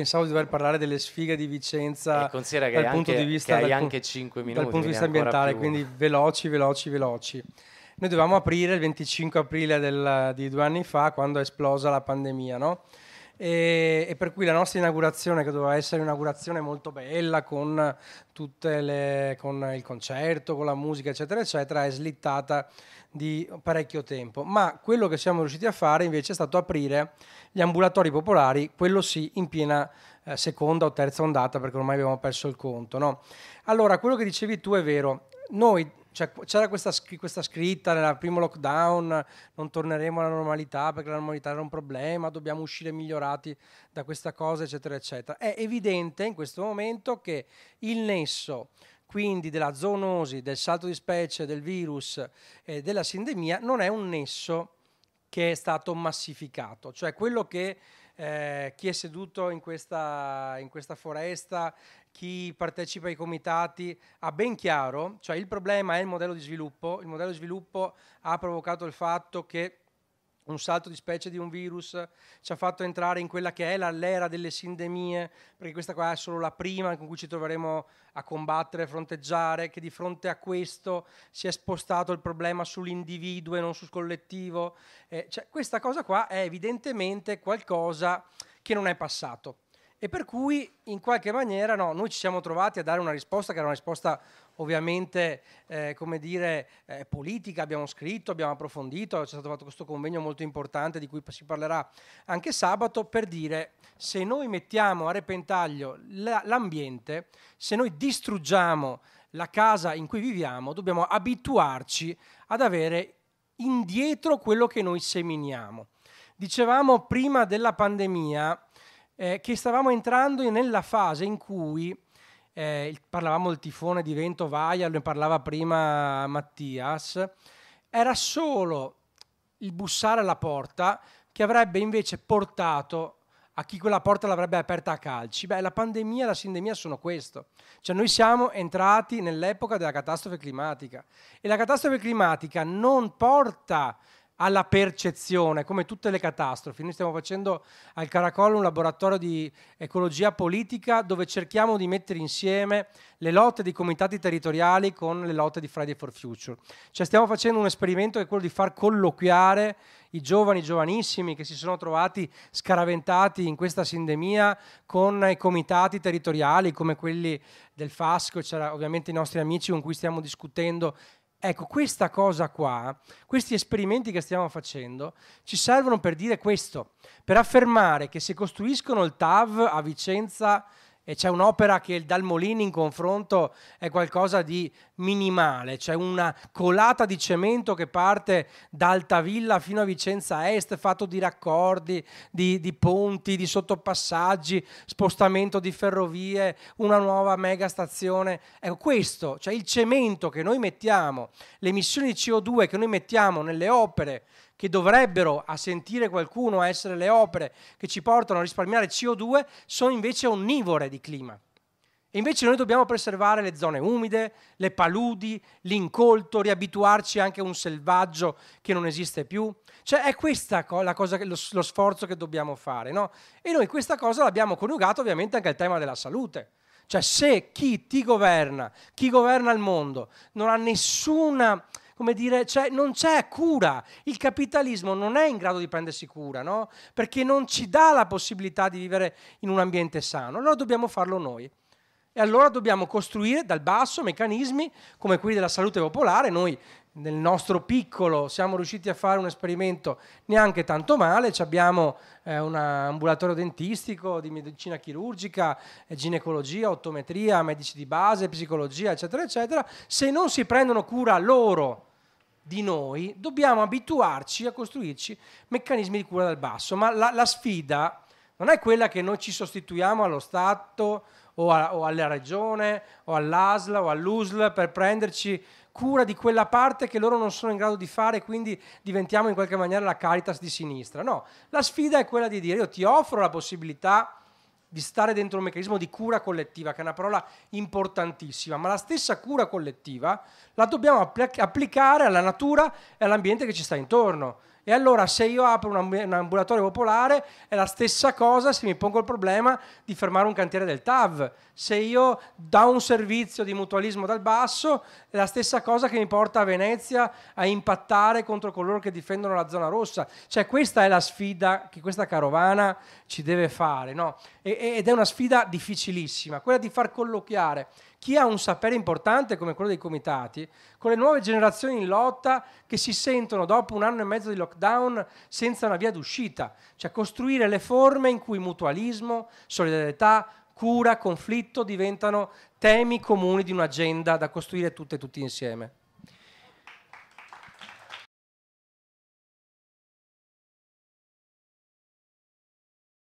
pensavo di dover parlare delle sfighe di Vicenza eh, considera che dal hai punto anche, di vista, che hai anche 5 minuti, dal punto di vista ambientale, più... quindi veloci, veloci, veloci. Noi dovevamo aprire il 25 aprile del, di due anni fa quando è esplosa la pandemia, no? e, e, per cui la nostra inaugurazione, che doveva essere un'inaugurazione molto bella con, le, con il concerto, con la musica, eccetera, eccetera, è slittata di parecchio tempo. Ma quello che siamo riusciti a fare invece è stato aprire gli ambulatori popolari, quello sì, in piena eh, seconda o terza ondata, perché ormai abbiamo perso il conto. No? Allora, quello che dicevi tu è vero. Noi cioè, c'era questa, questa, scritta nel primo lockdown, non torneremo alla normalità perché la normalità era un problema, dobbiamo uscire migliorati da questa cosa, eccetera, eccetera. È evidente in questo momento che il nesso quindi della zoonosi, del salto di specie, del virus e eh, della sindemia non è un nesso che è stato massificato, cioè quello che eh, chi è seduto in questa, in questa, foresta, chi partecipa ai comitati, ha ben chiaro, cioè il problema è il modello di sviluppo, il modello di sviluppo ha provocato il fatto che un salto di specie di un virus, ci ha fatto entrare in quella che è l'era delle sindemie, perché questa qua è solo la prima con cui ci troveremo a combattere, a fronteggiare, che di fronte a questo si è spostato il problema sull'individuo e non sul collettivo. Eh, cioè, questa cosa qua è evidentemente qualcosa che non è passato. E per cui in qualche maniera no, noi ci siamo trovati a dare una risposta che era una risposta ovviamente eh, come dire, eh, politica, abbiamo scritto, abbiamo approfondito, c'è stato fatto questo convegno molto importante di cui si parlerà anche sabato per dire se noi mettiamo a repentaglio l'ambiente, se noi distruggiamo la casa in cui viviamo, dobbiamo abituarci ad avere indietro quello che noi seminiamo. Dicevamo prima della pandemia, eh, che stavamo entrando nella fase in cui eh, parlavamo del tifone di vento Vaia, ne parlava prima Mattias, era solo il bussare alla porta che avrebbe invece portato a chi quella porta l'avrebbe aperta a calci. Beh, la pandemia e la sindemia sono questo. Cioè noi siamo entrati nell'epoca della catastrofe climatica e la catastrofe climatica non porta alla percezione, come tutte le catastrofi. Noi stiamo facendo al Caracollo un laboratorio di ecologia politica dove cerchiamo di mettere insieme le lotte dei comitati territoriali con le lotte di Friday for Future. Cioè stiamo facendo un esperimento che è quello di far colloquiare i giovani, giovanissimi che si sono trovati scaraventati in questa sindemia con i comitati territoriali come quelli del Fasco, c'era ovviamente i nostri amici con cui stiamo discutendo Ecco, questa cosa qua, questi esperimenti che stiamo facendo, ci servono per dire questo, per affermare che se costruiscono il TAV a Vicenza e c'è un'opera che il Dalmolini in confronto è qualcosa di minimale, c'è una colata di cemento che parte da Altavilla fino a Vicenza Est, fatto di raccordi, di, di ponti, di sottopassaggi, spostamento di ferrovie, una nuova mega stazione. Ecco, questo, cioè il cemento che noi mettiamo, le emissioni di CO2 che noi mettiamo nelle opere, che dovrebbero, a sentire qualcuno, essere le opere che ci portano a risparmiare CO2, sono invece onnivore di clima. E invece noi dobbiamo preservare le zone umide, le paludi, l'incolto, riabituarci anche a un selvaggio che non esiste più. Cioè è questo lo, lo, sforzo che dobbiamo fare. No? E noi questa cosa l'abbiamo coniugata ovviamente anche al tema della salute. Cioè se chi ti governa, chi governa il mondo, non ha nessuna come dire, cioè non c'è cura. Il capitalismo non è in grado di prendersi cura, no? Perché non ci dà la possibilità di vivere in un ambiente sano. Allora dobbiamo farlo noi. E allora dobbiamo costruire dal basso meccanismi come quelli della salute popolare. Noi nel nostro piccolo siamo riusciti a fare un esperimento neanche tanto male, abbiamo eh, un ambulatorio dentistico di medicina chirurgica, eh, ginecologia, ottometria, medici di base, psicologia, eccetera, eccetera. Se non si prendono cura loro, di noi, dobbiamo abituarci a costruirci meccanismi di cura dal basso, ma la, la sfida non è quella che noi ci sostituiamo allo Stato o, a, o alla Regione o all'ASL o all'USL per prenderci cura di quella parte che loro non sono in grado di fare, quindi diventiamo in qualche maniera la Caritas di sinistra. No, la sfida è quella di dire io ti offro la possibilità di stare dentro un meccanismo di cura collettiva, che è una parola importantissima, ma la stessa cura collettiva la dobbiamo applicare alla natura e all'ambiente che ci sta intorno. E allora se io apro un ambulatorio popolare è la stessa cosa se mi pongo il problema di fermare un cantiere del TAV, se io do un servizio di mutualismo dal basso è la stessa cosa che mi porta a Venezia a impattare contro coloro che difendono la zona rossa. Cioè questa è la sfida che questa carovana ci deve fare no? ed è una sfida difficilissima, quella di far colloquiare chi ha un sapere importante come quello dei comitati, con le nuove generazioni in lotta che si sentono dopo un anno e mezzo di lockdown senza una via d'uscita, cioè costruire le forme in cui mutualismo, solidarietà, cura, conflitto diventano temi comuni di un'agenda da costruire tutte e tutti insieme.